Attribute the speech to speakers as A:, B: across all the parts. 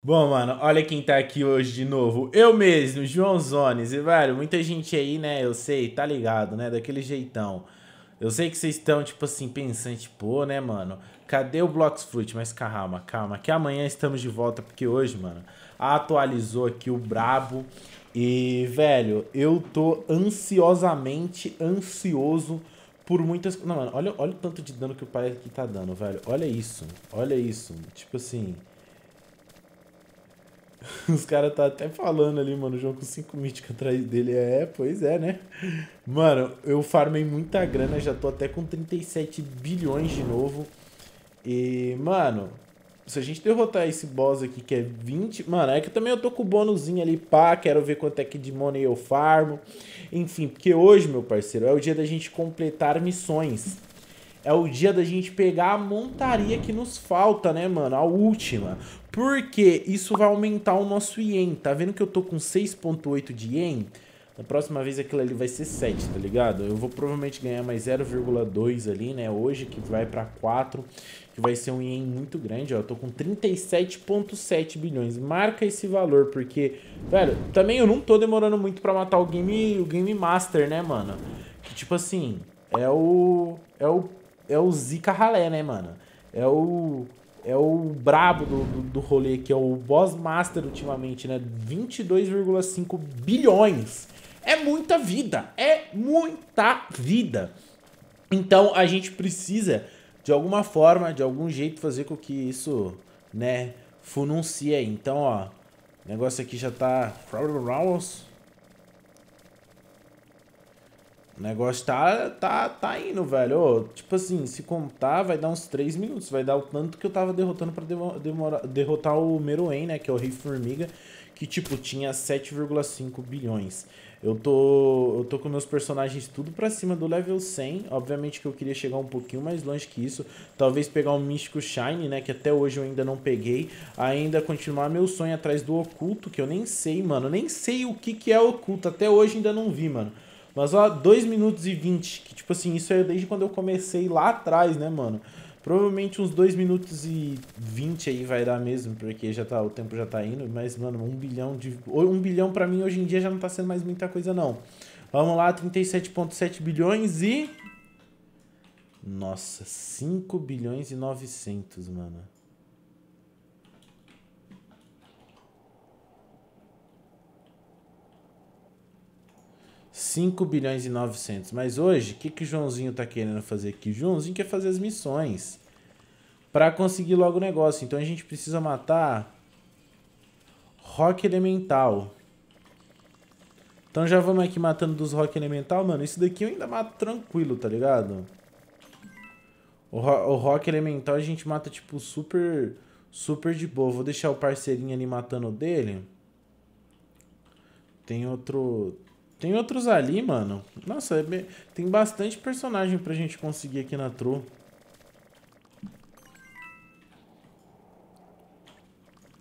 A: Bom, mano, olha quem tá aqui hoje de novo. Eu mesmo, João Zones. E, velho, muita gente aí, né, eu sei, tá ligado, né, daquele jeitão. Eu sei que vocês estão, tipo assim, pensando, tipo, né, mano, cadê o Blocks Fruit? Mas calma, calma, que amanhã estamos de volta, porque hoje, mano, atualizou aqui o Brabo. E, velho, eu tô ansiosamente ansioso por muitas... Não, mano, olha, olha o tanto de dano que o pai aqui tá dando, velho. Olha isso, olha isso. Tipo assim... Os caras tá até falando ali, mano, o jogo com 5 míticas atrás dele. É, pois é, né? Mano, eu farmei muita grana, já tô até com 37 bilhões de novo. E, mano, se a gente derrotar esse boss aqui que é 20... Mano, é que também eu tô com o bônusinho ali, pá, quero ver quanto é que de money eu farmo. Enfim, porque hoje, meu parceiro, é o dia da gente completar missões é o dia da gente pegar a montaria que nos falta, né, mano? A última. Porque isso vai aumentar o nosso yen. Tá vendo que eu tô com 6.8 de yen? Na próxima vez aquilo ali vai ser 7, tá ligado? Eu vou provavelmente ganhar mais 0,2 ali, né? Hoje, que vai para 4, que vai ser um yen muito grande, ó. Eu tô com 37,7 bilhões. Marca esse valor, porque, velho, também eu não tô demorando muito para matar o game, o game Master, né, mano? Que tipo assim, é o. É o é o Zika Ralé, né, mano? É o. É o brabo do, do, do rolê, que é o Boss Master ultimamente, né? 22,5 bilhões. É muita vida. É muita vida. Então a gente precisa, de alguma forma, de algum jeito, fazer com que isso, né, fununcie. Então, ó, o negócio aqui já tá. O negócio tá, tá, tá indo, velho. Ô, tipo assim, se contar, vai dar uns 3 minutos. Vai dar o tanto que eu tava derrotando pra demora, derrotar o Meruem, né? Que é o Rei Formiga. Que, tipo, tinha 7,5 bilhões. Eu tô, eu tô com meus personagens tudo pra cima do level 100. Obviamente que eu queria chegar um pouquinho mais longe que isso. Talvez pegar um Místico Shine, né? Que até hoje eu ainda não peguei. Ainda continuar meu sonho atrás do Oculto, que eu nem sei, mano. Nem sei o que, que é Oculto. Até hoje ainda não vi, mano. Mas ó, 2 minutos e 20, que tipo assim, isso é desde quando eu comecei lá atrás, né, mano? Provavelmente uns 2 minutos e 20 aí vai dar mesmo, porque já tá, o tempo já tá indo, mas mano, 1 um bilhão de um bilhão para mim hoje em dia já não tá sendo mais muita coisa não. Vamos lá, 37.7 bilhões e Nossa, 5 bilhões e 900, mano. 5 bilhões e 900. Mas hoje, o que, que o Joãozinho tá querendo fazer aqui? O Joãozinho quer fazer as missões para conseguir logo o negócio. Então a gente precisa matar Rock Elemental. Então já vamos aqui matando dos Rock Elemental. Mano, isso daqui eu ainda mato tranquilo, tá ligado? O, ro o Rock Elemental a gente mata, tipo, super, super de boa. Vou deixar o parceirinho ali matando dele. Tem outro... Tem outros ali, mano. Nossa, é bem... tem bastante personagem pra gente conseguir aqui na Tro.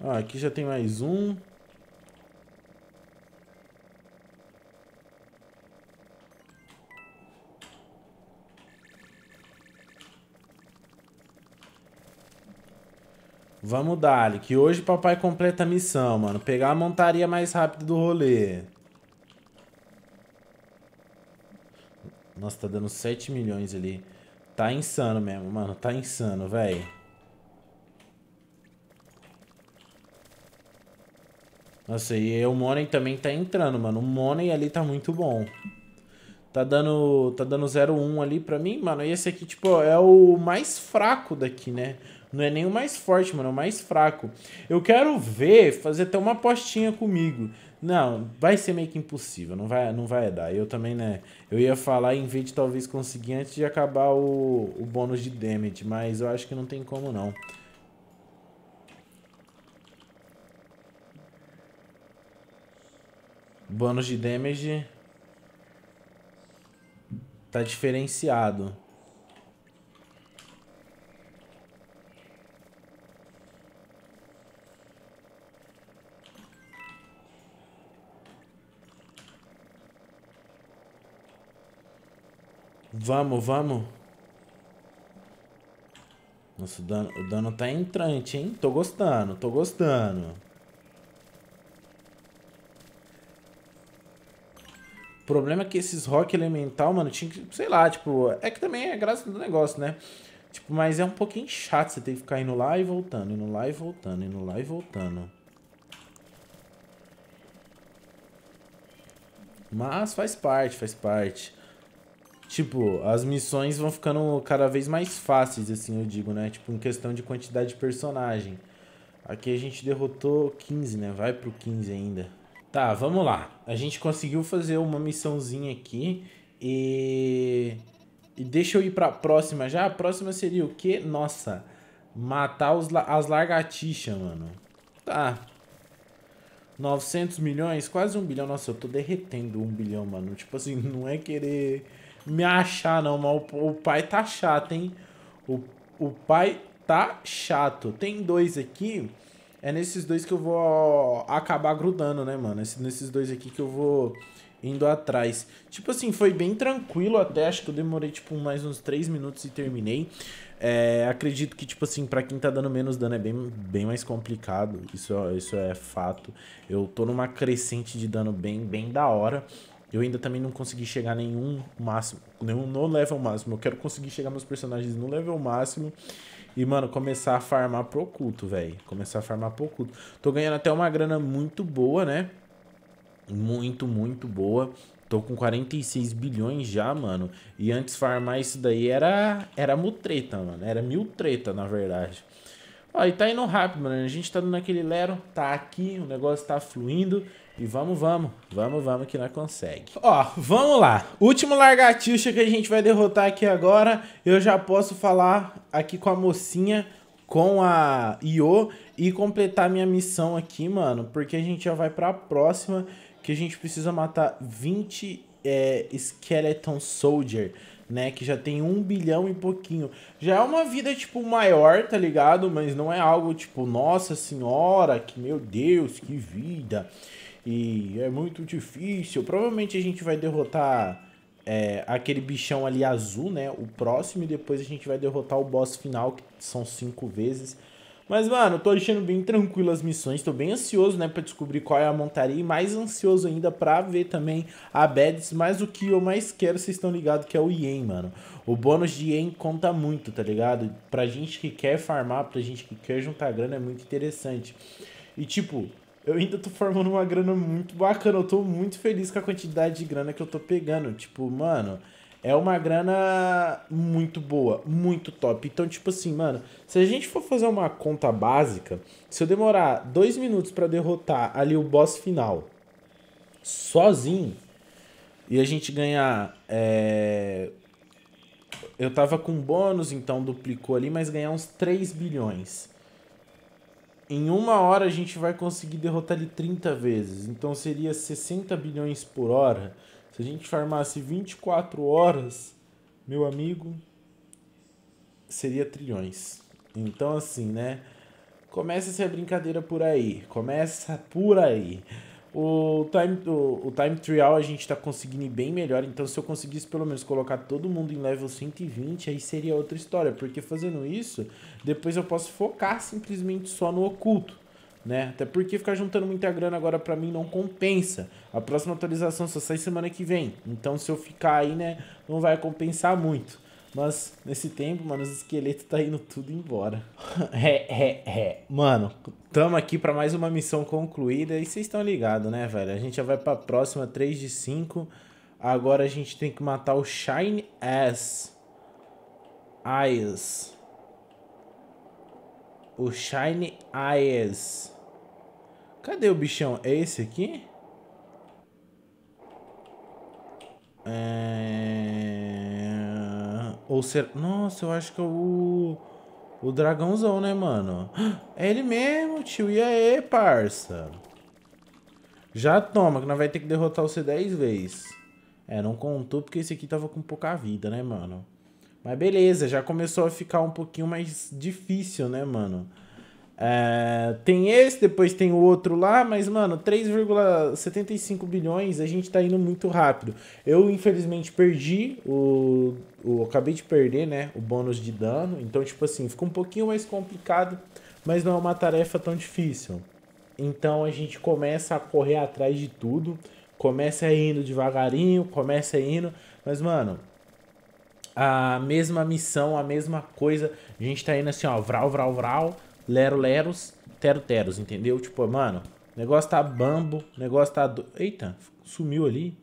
A: aqui já tem mais um. Vamos dar, que hoje papai completa a missão, mano. Pegar a montaria mais rápido do rolê. Nossa, tá dando 7 milhões ali. Tá insano mesmo, mano. Tá insano, velho. Nossa, e o Money também tá entrando, mano. O Money ali tá muito bom. Tá dando, tá dando 0,1 um ali pra mim, mano. E esse aqui, tipo, é o mais fraco daqui, né? Não é nem o mais forte, mano, é o mais fraco. Eu quero ver, fazer até uma apostinha comigo. Não, vai ser meio que impossível, não vai, não vai dar. Eu também, né? Eu ia falar em vez de talvez conseguir antes de acabar o, o bônus de damage, mas eu acho que não tem como não. Bônus de damage tá diferenciado. Vamos, vamos. Nossa, o dano, o dano tá entrante, hein? Tô gostando, tô gostando. O problema é que esses rock elemental, mano, tinha que, sei lá, tipo, é que também é graça do negócio, né? Tipo, mas é um pouquinho chato você ter que ficar indo lá e voltando, indo lá e voltando, indo lá e voltando. Mas faz parte, faz parte. Tipo, as missões vão ficando cada vez mais fáceis, assim, eu digo, né? Tipo, em questão de quantidade de personagem. Aqui a gente derrotou 15, né? Vai pro 15 ainda. Tá, vamos lá. A gente conseguiu fazer uma missãozinha aqui e... E deixa eu ir pra próxima já. A próxima seria o quê? Nossa, matar os, as largatixas, mano. Tá. 900 milhões, quase um bilhão. Nossa, eu tô derretendo um bilhão, mano. Tipo assim, não é querer me achar, não, mas o, o pai tá chato, hein? O, o pai tá chato. Tem dois aqui. É nesses dois que eu vou acabar grudando, né, mano? é nesses dois aqui que eu vou indo atrás. Tipo assim, foi bem tranquilo até. Acho que eu demorei, tipo, mais uns três minutos e terminei. É, acredito que, tipo assim, pra quem tá dando menos dano é bem, bem mais complicado. Isso, isso é fato. Eu tô numa crescente de dano bem, bem da hora. Eu ainda também não consegui chegar nenhum máximo, nenhum no level máximo. Eu quero conseguir chegar meus personagens no level máximo e, mano, começar a farmar pro culto, velho. Começar a farmar pro culto. Tô ganhando até uma grana muito boa, né? Muito, muito boa. Tô com 46 bilhões já, mano. E antes farmar isso daí era, era mutreta, mano. Era mil treta, na verdade. Ó, e tá indo rápido, mano. A gente tá naquele lero, tá aqui, o negócio tá fluindo. E vamos, vamos. Vamos, vamos que nós consegue. Ó, vamos lá. Último largatixa que a gente vai derrotar aqui agora. Eu já posso falar aqui com a mocinha, com a Io e completar minha missão aqui, mano. Porque a gente já vai pra próxima, que a gente precisa matar 20 é, Skeleton Soldier né? Que já tem um bilhão e pouquinho. Já é uma vida, tipo, maior, tá ligado? Mas não é algo tipo, nossa senhora, que meu Deus, que vida. E é muito difícil. Provavelmente a gente vai derrotar é, aquele bichão ali azul, né? O próximo, e depois a gente vai derrotar o boss final, que são cinco vezes. Mas, mano, tô achando bem tranquilo as missões. Tô bem ansioso, né, pra descobrir qual é a montaria. E mais ansioso ainda pra ver também a Beds. Mas o que eu mais quero, vocês estão ligados, que é o yen, mano. O bônus de yen conta muito, tá ligado? Pra gente que quer farmar, pra gente que quer juntar grana, é muito interessante. E, tipo, eu ainda tô formando uma grana muito bacana. Eu tô muito feliz com a quantidade de grana que eu tô pegando. Tipo, mano, é uma grana muito boa, muito top. Então, tipo assim, mano, se a gente for fazer uma conta básica, se eu demorar dois minutos para derrotar ali o boss final sozinho e a gente ganhar. É... Eu tava com bônus, então duplicou ali, mas ganhar uns 3 bilhões. Em uma hora a gente vai conseguir derrotar ele 30 vezes. Então seria 60 bilhões por hora. Se a gente farmasse 24 horas, meu amigo, seria trilhões. Então, assim, né? Começa essa brincadeira por aí. Começa por aí. O time, o, o time trial a gente tá conseguindo bem melhor. Então, se eu conseguisse pelo menos colocar todo mundo em level 120, aí seria outra história. Porque fazendo isso, depois eu posso focar simplesmente só no oculto né? Até porque ficar juntando muita grana agora para mim não compensa. A próxima atualização só sai semana que vem. Então se eu ficar aí, né, não vai compensar muito. Mas nesse tempo, mano, os esqueletos tá indo tudo embora. é, é, é. Mano, tamo aqui para mais uma missão concluída e vocês estão ligados, né, velho? A gente já vai pra próxima, 3 de 5. Agora a gente tem que matar o Shine Ass. Eyes. O Shine Eyes. Cadê o bichão? É esse aqui? É... Ou será... Nossa, eu acho que é o... O dragãozão, né, mano? É ele mesmo, tio. E aí, parça? Já toma, que nós vai ter que derrotar você 10 vezes. É, não contou porque esse aqui tava com pouca vida, né, mano? Mas beleza, já começou a ficar um pouquinho mais difícil, né, mano? É, tem esse, depois tem o outro lá, mas, mano, 3,75 bilhões, a gente tá indo muito rápido. Eu, infelizmente, perdi o, o. Acabei de perder, né? O bônus de dano. Então, tipo assim, fica um pouquinho mais complicado, mas não é uma tarefa tão difícil. Então a gente começa a correr atrás de tudo. Começa indo devagarinho, começa indo. Mas, mano, a mesma missão, a mesma coisa. A gente tá indo assim, ó, vral, vral, vral Lero Leros, Tero Teros, entendeu? Tipo, mano, o negócio tá bambo, o negócio tá... Do... Eita, sumiu ali.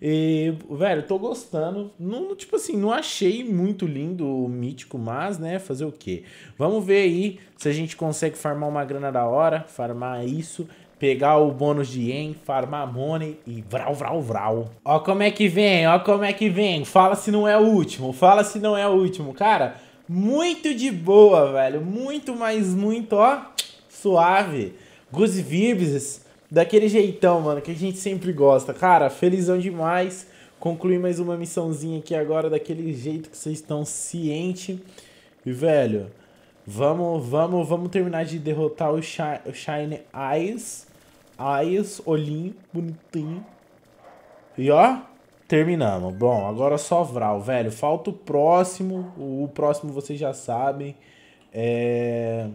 A: E, velho, tô gostando. Não, tipo assim, não achei muito lindo o mítico, mas, né, fazer o quê? Vamos ver aí se a gente consegue farmar uma grana da hora, farmar isso, pegar o bônus de yen, farmar money e vral, vral, vral. Ó como é que vem, ó como é que vem. Fala se não é o último, fala se não é o último. Cara, muito de boa, velho. Muito, mas muito, ó, suave. Goose Vibes, daquele jeitão, mano, que a gente sempre gosta. Cara, felizão demais. Concluí mais uma missãozinha aqui agora, daquele jeito que vocês estão ciente. E, velho, vamos, vamos, vamos terminar de derrotar o, o Shine Eyes. Eyes, olhinho, bonitinho. E, ó, Terminamos. Bom, agora só Vral, velho. Falta o próximo. O próximo vocês já sabem. É...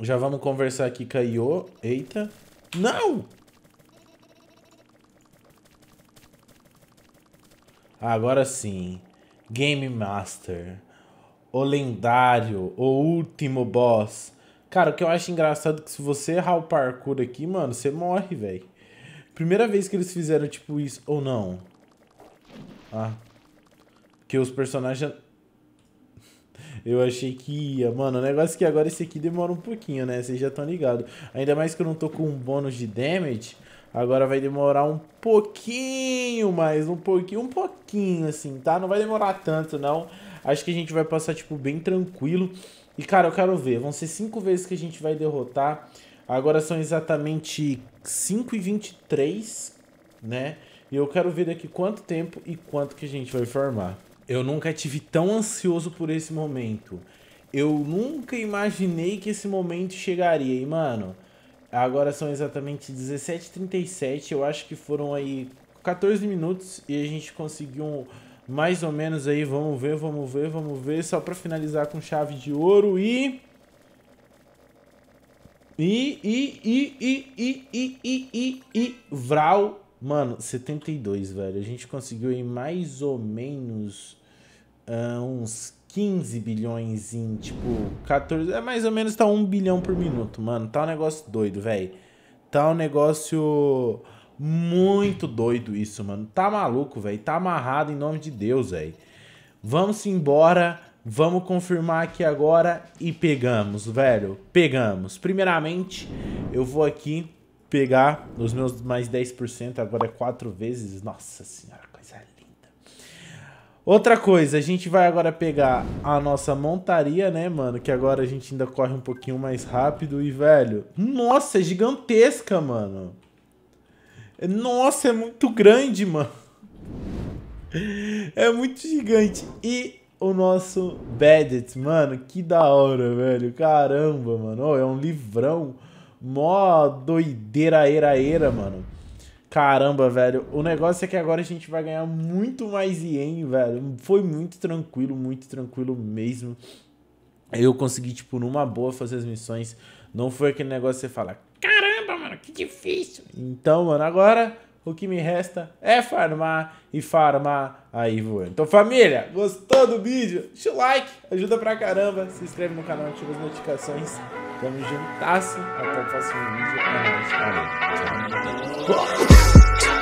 A: Já vamos conversar aqui com a Iô. Eita. Não! Agora sim. Game Master. O lendário. O último boss. Cara, o que eu acho engraçado é que se você errar o parkour aqui, mano, você morre, velho. Primeira vez que eles fizeram tipo isso. Ou não. Ah. Que os personagens... Eu achei que ia. Mano, o negócio é que agora esse aqui demora um pouquinho, né? Vocês já estão ligados. Ainda mais que eu não tô com um bônus de damage. Agora vai demorar um pouquinho mais, um pouquinho, um pouquinho, assim, tá? Não vai demorar tanto, não. Acho que a gente vai passar, tipo, bem tranquilo. E, cara, eu quero ver. Vão ser cinco vezes que a gente vai derrotar. Agora são exatamente 5 e 23, né? E eu quero ver daqui quanto tempo e quanto que a gente vai formar. Eu nunca tive tão ansioso por esse momento. Eu nunca imaginei que esse momento chegaria. E, mano, agora são exatamente 17h37. Eu acho que foram aí 14 minutos e a gente conseguiu mais ou menos aí. Vamos ver, vamos ver, vamos ver. Só para finalizar com chave de ouro e. E, e, e, e, e, e, e, e, e, Vral Mano, 72, velho. A gente conseguiu em mais ou menos uh, uns 15 bilhões em, tipo, 14. É mais ou menos tá 1 bilhão por minuto, mano. Tá um negócio doido, velho. Tá um negócio muito doido isso, mano. Tá maluco, velho. Tá amarrado em nome de Deus, velho. Vamos embora. Vamos confirmar aqui agora e pegamos, velho. Pegamos. Primeiramente, eu vou aqui pegar os meus mais 10%, agora é quatro vezes. Nossa senhora, coisa linda. Outra coisa, a gente vai agora pegar a nossa montaria, né, mano? Que agora a gente ainda corre um pouquinho mais rápido e, velho... Nossa, é gigantesca, mano. Nossa, é muito grande, mano. É muito gigante. E o nosso Badget, mano, que da hora, velho. Caramba, mano. Oh, é um livrão. Mó doideira, era, era, mano. Caramba, velho. O negócio é que agora a gente vai ganhar muito mais ien, velho. Foi muito tranquilo, muito tranquilo mesmo. Eu consegui, tipo, numa boa fazer as missões. Não foi aquele negócio que você fala, caramba, mano, que difícil. Então, mano, agora o que me resta é farmar e farmar aí voando. Então, família, gostou do vídeo? Deixa o like, ajuda pra caramba. Se inscreve no canal, ativa as notificações. Tamo juntasso. Até o próximo vídeo. É nóis. Valeu. Tchau.